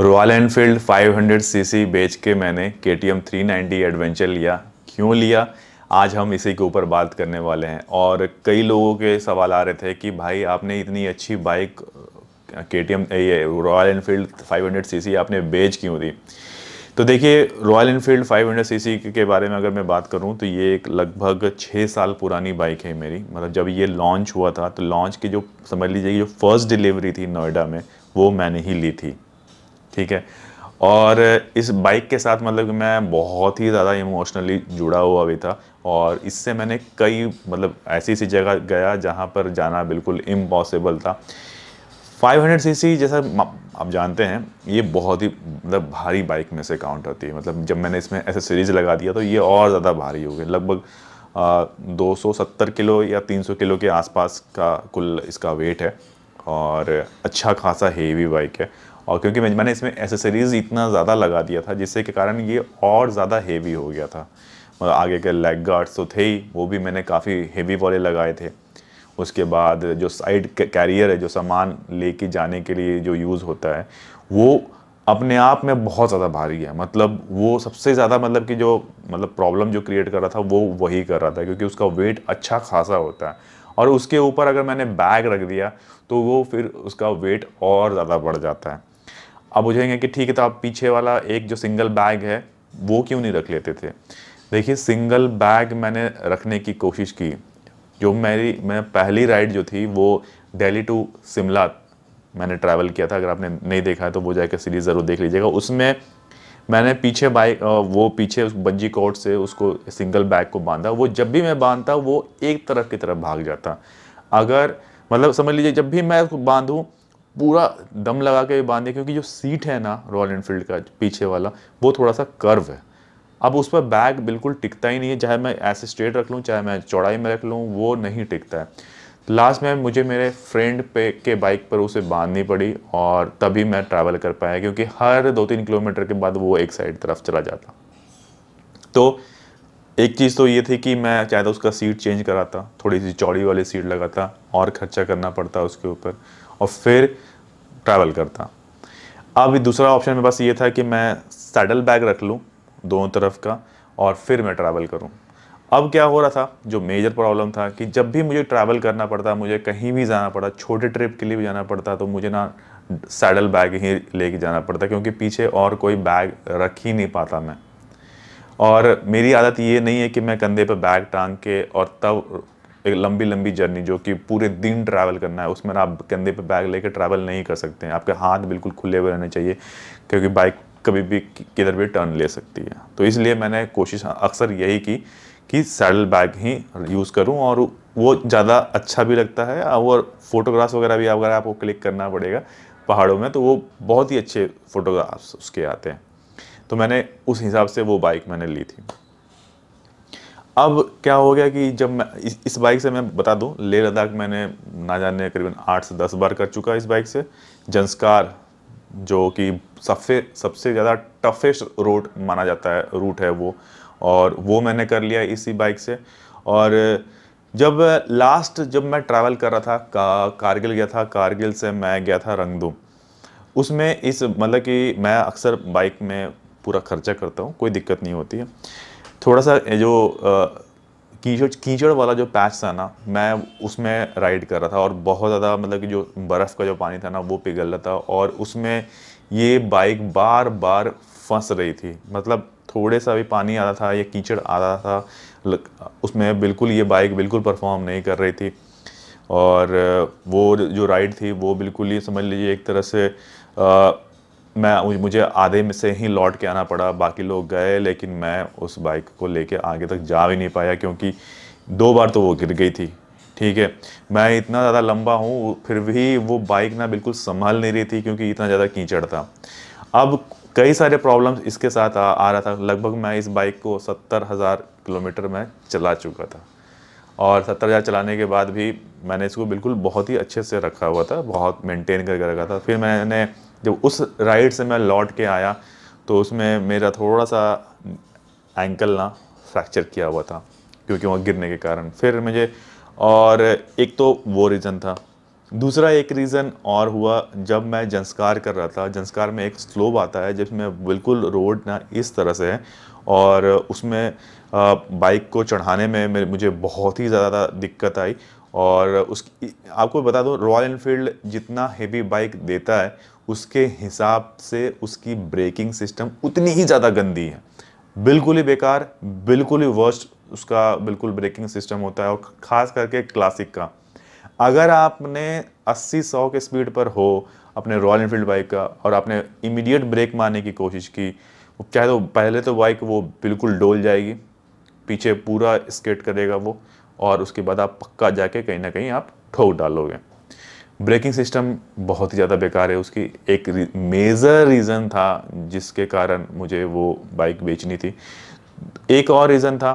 royal Enfield 500 CC बेच के मैंने के टी एम थ्री एडवेंचर लिया क्यों लिया आज हम इसी के ऊपर बात करने वाले हैं और कई लोगों के सवाल आ रहे थे कि भाई आपने इतनी अच्छी बाइक के टी एम ये रॉयल एनफील्ड 500 सीसी आपने बेच क्यों दी तो देखिए रॉयल इनफील्ड 500 सीसी के बारे में अगर मैं बात करूं तो ये एक लगभग छः साल पुरानी बाइक है मेरी मतलब जब ये लॉन्च हुआ था तो लॉन्च की जो समझ लीजिए कि जो फर्स्ट डिलीवरी थी नोएडा में वो मैंने ही ली थी ठीक है और इस बाइक के साथ मतलब कि मैं बहुत ही ज़्यादा इमोशनली जुड़ा हुआ भी था और इससे मैंने कई मतलब ऐसी सी जगह गया जहाँ पर जाना बिल्कुल इम्पॉसिबल था 500 सीसी जैसा आप जानते हैं ये बहुत ही मतलब भारी बाइक में से काउंट होती है मतलब जब मैंने इसमें ऐसे सीरीज लगा दिया तो ये और ज़्यादा भारी हो गई लगभग दो सौ सत्तर किलो या तीन सौ किलो के आसपास का कुल इसका वेट है और अच्छा खासा हेवी बाइक है और क्योंकि मैं मैंने इसमें एसेसरीज़ इतना ज़्यादा लगा दिया था जिससे के कारण ये और ज़्यादा हेवी हो गया था मतलब आगे के लेग गार्ड्स तो थे ही वो भी मैंने काफ़ी हेवी वाले लगाए थे उसके बाद जो साइड कैरियर है जो सामान लेके जाने के लिए जो यूज़ होता है वो अपने आप में बहुत ज़्यादा भारी है मतलब वो सबसे ज़्यादा मतलब कि जो मतलब प्रॉब्लम जो क्रिएट कर रहा था वो वही कर रहा था क्योंकि उसका वेट अच्छा खासा होता है और उसके ऊपर अगर मैंने बैग रख दिया तो वो फिर उसका वेट और ज़्यादा बढ़ जाता है अब बुझेंगे कि ठीक है तो आप पीछे वाला एक जो सिंगल बैग है वो क्यों नहीं रख लेते थे देखिए सिंगल बैग मैंने रखने की कोशिश की जो मेरी मैं पहली राइड जो थी वो दिल्ली टू शिमला मैंने ट्रैवल किया था अगर आपने नहीं देखा है तो वो जाकर सीरीज़ ज़रूर देख लीजिएगा उसमें मैंने पीछे बाइक वो पीछे उस बंजी कोट से उसको सिंगल बैग को बांधा वो जब भी मैं बांधता वो एक तरफ की तरफ भाग जाता अगर मतलब समझ लीजिए जब भी मैं उसको बांधूँ पूरा दम लगा के बांधे क्योंकि जो सीट है ना रॉयल इनफील्ड का पीछे वाला वो थोड़ा सा कर्व है अब उस पर बैग बिल्कुल टिकता ही नहीं है चाहे मैं ऐसे स्ट्रेट रख लूँ चाहे मैं चौड़ाई में रख लूँ वो नहीं टिकता है लास्ट में मुझे मेरे फ्रेंड पे के बाइक पर उसे बांधनी पड़ी और तभी मैं ट्रैवल कर पाया क्योंकि हर दो तीन किलोमीटर के बाद वो एक साइड तरफ चला जाता तो एक चीज़ तो ये थी कि मैं चाहे तो उसका सीट चेंज कराता थोड़ी सी चौड़ी वाली सीट लगाता और खर्चा करना पड़ता उसके ऊपर और फिर ट्रैवल करता अब दूसरा ऑप्शन मेरे पास ये था कि मैं सैडल बैग रख लूँ दोनों तरफ का और फिर मैं ट्रैवल करूँ अब क्या हो रहा था जो मेजर प्रॉब्लम था कि जब भी मुझे ट्रैवल करना पड़ता मुझे कहीं भी जाना पड़ा छोटे ट्रिप के लिए भी जाना पड़ता तो मुझे ना सैडल बैग ही लेके जाना पड़ता क्योंकि पीछे और कोई बैग रख ही नहीं पाता मैं और मेरी आदत ये नहीं है कि मैं कंधे पर बैग टांग के और तब एक लंबी लंबी जर्नी जो कि पूरे दिन ट्रैवल करना है उसमें आप कंधे पर बैग लेकर ट्रैवल नहीं कर सकते हैं आपके हाथ बिल्कुल खुले हुए रहने चाहिए क्योंकि बाइक कभी भी किधर भी टर्न ले सकती है तो इसलिए मैंने कोशिश अक्सर यही की कि सैडल बैग ही यूज़ करूँ और वो ज़्यादा अच्छा भी लगता है और फोटोग्राफ्स वगैरह भी अगर आपको क्लिक करना पड़ेगा पहाड़ों में तो वो बहुत ही अच्छे फ़ोटोग्राफ्स उसके आते हैं तो मैंने उस हिसाब से वो बाइक मैंने ली थी अब क्या हो गया कि जब मैं इस, इस बाइक से मैं बता दूं लेह लद्दाख मैंने ना जाने करीबन आठ से दस बार कर चुका इस बाइक से जंस्कार जो कि सबसे सबसे ज़्यादा टफेस्ट रोड माना जाता है रूट है वो और वो मैंने कर लिया इसी बाइक से और जब लास्ट जब मैं ट्रैवल कर रहा था का, कारगिल गया था कारगिल से मैं गया था रंगदूम उसमें इस मतलब कि मैं अक्सर बाइक में पूरा खर्चा करता हूँ कोई दिक्कत नहीं होती है थोड़ा सा जो कीचड़ कीचड़ वाला जो पैच था ना मैं उसमें राइड कर रहा था और बहुत ज़्यादा मतलब कि जो बर्फ़ का जो पानी था ना वो पिघल रहा था और उसमें ये बाइक बार बार फंस रही थी मतलब थोड़े सा भी पानी आ रहा था या कीचड़ आ रहा था उसमें बिल्कुल ये बाइक बिल्कुल परफॉर्म नहीं कर रही थी और वो जो राइड थी वो बिल्कुल ही समझ लीजिए एक तरह से आ, मैं मुझे आधे में से ही लौट के आना पड़ा बाकी लोग गए लेकिन मैं उस बाइक को लेके आगे तक जा भी नहीं पाया क्योंकि दो बार तो वो गिर गई थी ठीक है मैं इतना ज़्यादा लंबा हूँ फिर भी वो बाइक ना बिल्कुल संभाल नहीं रही थी क्योंकि इतना ज़्यादा कीचड़ था अब कई सारे प्रॉब्लम्स इसके साथ आ, आ रहा था लगभग मैं इस बाइक को सत्तर हज़ार किलोमीटर में चला चुका था और सत्तर हज़ार चलाने के बाद भी मैंने इसको बिल्कुल बहुत ही अच्छे से रखा हुआ था बहुत मेंटेन करके रखा था फिर मैंने जब उस राइड से मैं लौट के आया तो उसमें मेरा थोड़ा सा एंकल ना फ्रैक्चर किया हुआ था क्योंकि वहाँ गिरने के कारण फिर मुझे और एक तो वो रीज़न था दूसरा एक रीज़न और हुआ जब मैं जंस्कार कर रहा था जंस्कार में एक स्लोब आता है जिसमें बिल्कुल रोड ना इस तरह से है और उसमें बाइक को चढ़ाने में मुझे बहुत ही ज़्यादा दिक्कत आई और उस आपको बता दूँ रॉयल इनफील्ड जितना हेवी बाइक देता है उसके हिसाब से उसकी ब्रेकिंग सिस्टम उतनी ही ज़्यादा गंदी है बिल्कुल ही बेकार बिल्कुल ही वर्स्ट उसका बिल्कुल ब्रेकिंग सिस्टम होता है और ख़ास करके क्लासिक का अगर आपने 80 सौ के स्पीड पर हो अपने रॉयल इनफील्ड बाइक का और आपने इमीडिएट ब्रेक मारने की कोशिश की चाहे तो पहले तो बाइक वो बिल्कुल डोल जाएगी पीछे पूरा स्केट करेगा वो और उसके बाद आप पक्का जाके कहीं ना कहीं आप ठोक डालोगे ब्रेकिंग सिस्टम बहुत ही ज़्यादा बेकार है उसकी एक मेज़र रीज़न था जिसके कारण मुझे वो बाइक बेचनी थी एक और रीज़न था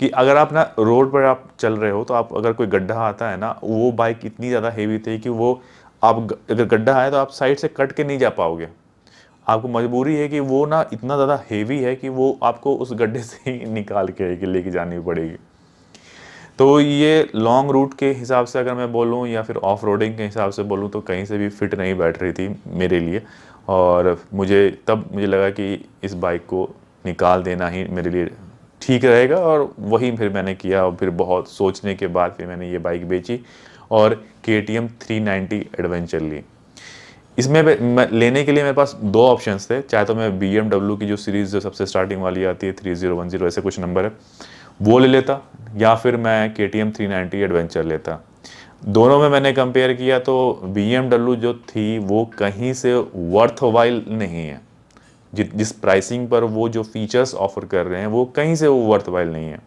कि अगर आप ना रोड पर आप चल रहे हो तो आप अगर कोई गड्ढा आता है ना वो बाइक इतनी ज़्यादा हेवी थी कि वो आप अगर गड्ढा आए तो आप साइड से कट के नहीं जा पाओगे आपको मजबूरी है कि वो ना इतना ज़्यादा हेवी है कि वो आपको उस गड्ढे से ही निकाल के लेके जानी पड़ेगी तो ये लॉन्ग रूट के हिसाब से अगर मैं बोलूँ या फिर ऑफ रोडिंग के हिसाब से बोलूँ तो कहीं से भी फिट नहीं बैठ रही थी मेरे लिए और मुझे तब मुझे लगा कि इस बाइक को निकाल देना ही मेरे लिए ठीक रहेगा और वही फिर मैंने किया और फिर बहुत सोचने के बाद फिर मैंने ये बाइक बेची और K T M three ninety adventure ली इसमें लेने के लिए मेरे पास दो ऑप्शंस थे चाहे तो मैं बी एम डब्ल्यू की जो सीरीज़ जो सबसे स्टार्टिंग वाली आती है थ्री जीरो वन जीरो ऐसे कुछ नंबर है वो ले लेता या फिर मैं K T M three ninety adventure लेता दोनों में मैंने कंपेयर किया तो बी एम डब्ल्यू जो थी वो कहीं से वर्थ वाइल नहीं है जि, जिस प्राइसिंग पर वो जो फीचर्स ऑफर कर रहे हैं वो कहीं से वो वर्थ वाइल नहीं है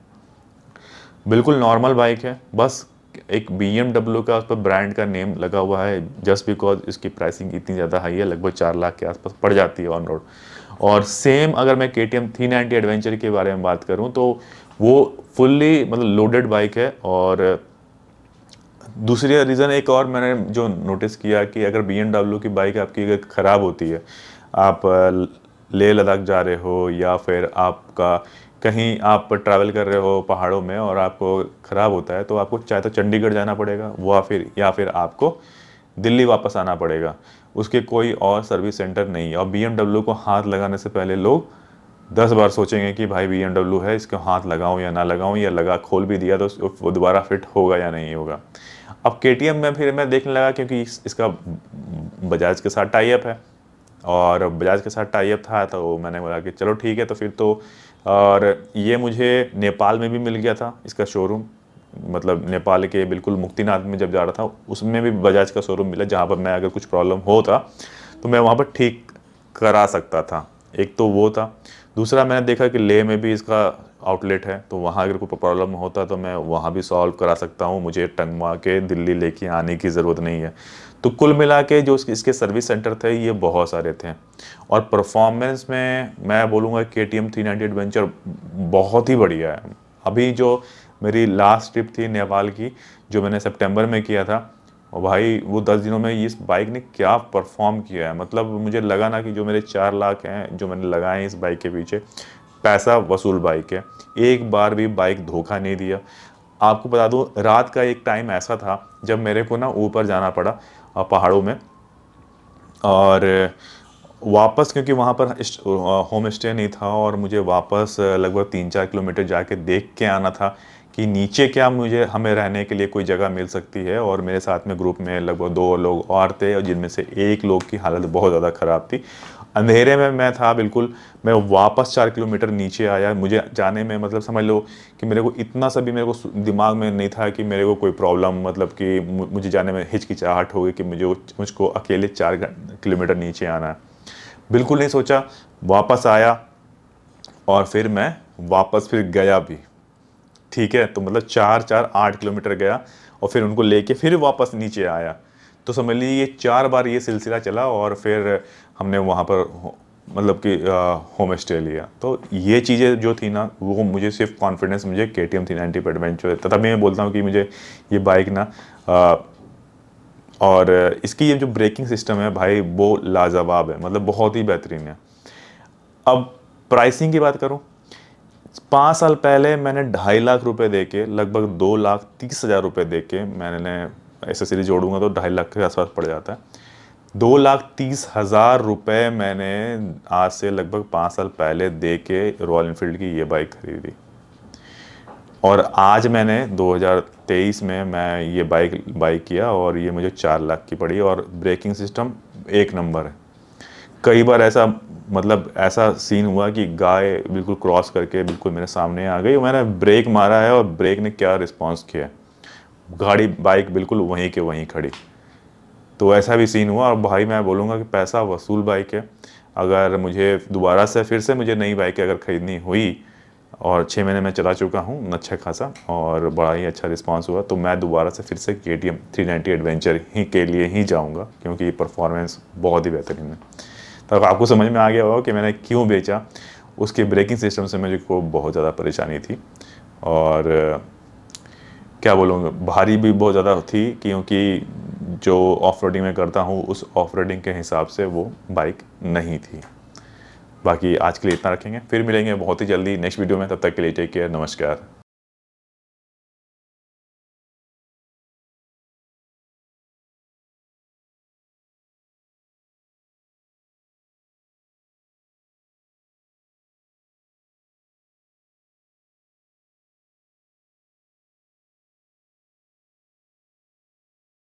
बिल्कुल नॉर्मल बाइक है बस एक बी एम डब्ल्यू का उस पर ब्रांड का नेम लगा हुआ है जस्ट बिकॉज इसकी प्राइसिंग इतनी ज़्यादा हाई है लगभग चार लाख के आसपास पड़ जाती है ऑन रोड और सेम अगर मैं K T M three ninety adventure के बारे में बात करूँ तो वो फुल्ली मतलब लोडेड बाइक है और दूसरी रीज़न एक और मैंने जो नोटिस किया कि अगर बी की बाइक आपकी अगर ख़राब होती है आप लेह लद्दाख जा रहे हो या फिर आपका कहीं आप ट्रैवल कर रहे हो पहाड़ों में और आपको ख़राब होता है तो आपको चाहे तो चंडीगढ़ जाना पड़ेगा वह फिर या फिर आपको दिल्ली वापस आना पड़ेगा उसके कोई और सर्विस सेंटर नहीं है और बी को हाथ लगाने से पहले लोग दस बार सोचेंगे कि भाई बी है इसको हाथ लगाऊं या ना लगाऊं या लगा खोल भी दिया तो वो दोबारा फिट होगा या नहीं होगा अब के में फिर मैं देखने लगा क्योंकि इस, इसका बजाज के साथ अप है और बजाज के साथ अप था तो मैंने बोला कि चलो ठीक है तो फिर तो और ये मुझे नेपाल में भी मिल गया था इसका शोरूम मतलब नेपाल के बिल्कुल मुक्तिनाथ में जब जा रहा था उसमें भी बजाज का शोरूम मिला जहाँ पर मैं अगर कुछ प्रॉब्लम होता तो मैं वहाँ पर ठीक करा सकता था एक तो वो था दूसरा मैंने देखा कि ले में भी इसका आउटलेट है तो वहाँ अगर कोई प्रॉब्लम होता तो मैं वहाँ भी सॉल्व करा सकता हूँ मुझे टंगवा के दिल्ली लेके आने की ज़रूरत नहीं है तो कुल मिला के जो इसके सर्विस सेंटर थे ये बहुत सारे थे और परफॉर्मेंस में मैं बोलूँगा K T M three ninety adventure बहुत ही बढ़िया है अभी जो मेरी लास्ट ट्रिप थी नेपाल की जो मैंने सेप्टेम्बर में किया था और भाई वो दस दिनों में इस बाइक ने क्या परफॉर्म किया है मतलब मुझे लगा ना कि जो मेरे चार लाख हैं जो मैंने लगाए हैं इस बाइक के पीछे पैसा वसूल बाइक है एक बार भी बाइक धोखा नहीं दिया आपको बता दूँ रात का एक टाइम ऐसा था जब मेरे को ना ऊपर जाना पड़ा पहाड़ों में और वापस क्योंकि वहाँ पर होम स्टे नहीं था और मुझे वापस लगभग तीन चार किलोमीटर जाके देख के आना था कि नीचे क्या मुझे हमें रहने के लिए कोई जगह मिल सकती है और मेरे साथ में ग्रुप में लगभग दो लोग और थे और जिनमें से एक लोग की हालत बहुत ज़्यादा ख़राब थी अंधेरे में मैं था बिल्कुल मैं वापस चार किलोमीटर नीचे आया मुझे जाने में मतलब समझ लो कि मेरे को इतना सा भी मेरे को दिमाग में नहीं था कि मेरे को कोई प्रॉब्लम मतलब कि मुझे जाने में हिचकिचाहट होगी कि मुझे मुझको अकेले चार किलोमीटर नीचे आना है बिल्कुल नहीं सोचा वापस आया और फिर मैं वापस फिर गया भी ठीक है तो मतलब चार चार आठ किलोमीटर गया और फिर उनको लेके फिर वापस नीचे आया तो समझ लीजिए ये चार बार ये सिलसिला चला और फिर हमने वहाँ पर मतलब कि होम स्टे लिया तो ये चीज़ें जो थी ना वो मुझे सिर्फ कॉन्फिडेंस मुझे के टी एम थी पर एडवेंचर तथा मैं बोलता हूँ कि मुझे ये बाइक ना आ, और इसकी ये जो ब्रेकिंग सिस्टम है भाई वो लाजवाब है मतलब बहुत ही बेहतरीन है अब प्राइसिंग की बात करूँ पाँच साल पहले मैंने ढाई लाख रुपए दे के लगभग दो लाख तीस हज़ार रुपये दे के मैंने ऐसे सीरीज जोड़ूंगा तो ढाई लाख के आसपास पड़ जाता है दो लाख तीस हज़ार रुपये मैंने आज से लगभग पाँच साल पहले दे के रॉयल इनफील्ड की ये बाइक खरीदी और आज मैंने 2023 में मैं ये बाइक बाइक किया और ये मुझे चार लाख की पड़ी और ब्रेकिंग सिस्टम एक नंबर है कई बार ऐसा मतलब ऐसा सीन हुआ कि गाय बिल्कुल क्रॉस करके बिल्कुल मेरे सामने आ गई मैंने ब्रेक मारा है और ब्रेक ने क्या रिस्पॉन्स किया गाड़ी बाइक बिल्कुल वहीं के वहीं खड़ी तो ऐसा भी सीन हुआ और भाई मैं बोलूँगा कि पैसा वसूल बाइक है अगर मुझे दोबारा से फिर से मुझे नई बाइक अगर ख़रीदनी हुई और छः महीने में चला चुका हूँ अच्छा खासा और बड़ा ही अच्छा रिस्पांस हुआ तो मैं दोबारा से फिर से K T M three ninety adventure ही के लिए ही जाऊँगा क्योंकि परफॉर्मेंस बहुत ही बेहतरीन है तो आपको समझ में आ गया होगा कि मैंने क्यों बेचा उसके ब्रेकिंग सिस्टम से मुझे को बहुत ज़्यादा परेशानी थी और क्या बोलूँगा भारी भी बहुत ज़्यादा थी क्योंकि जो ऑफ रोडिंग मैं करता हूँ उस ऑफ रोडिंग के हिसाब से वो बाइक नहीं थी बाकी आज के लिए इतना रखेंगे फिर मिलेंगे बहुत ही जल्दी नेक्स्ट वीडियो में तब तक के लिए टेक केयर नमस्कार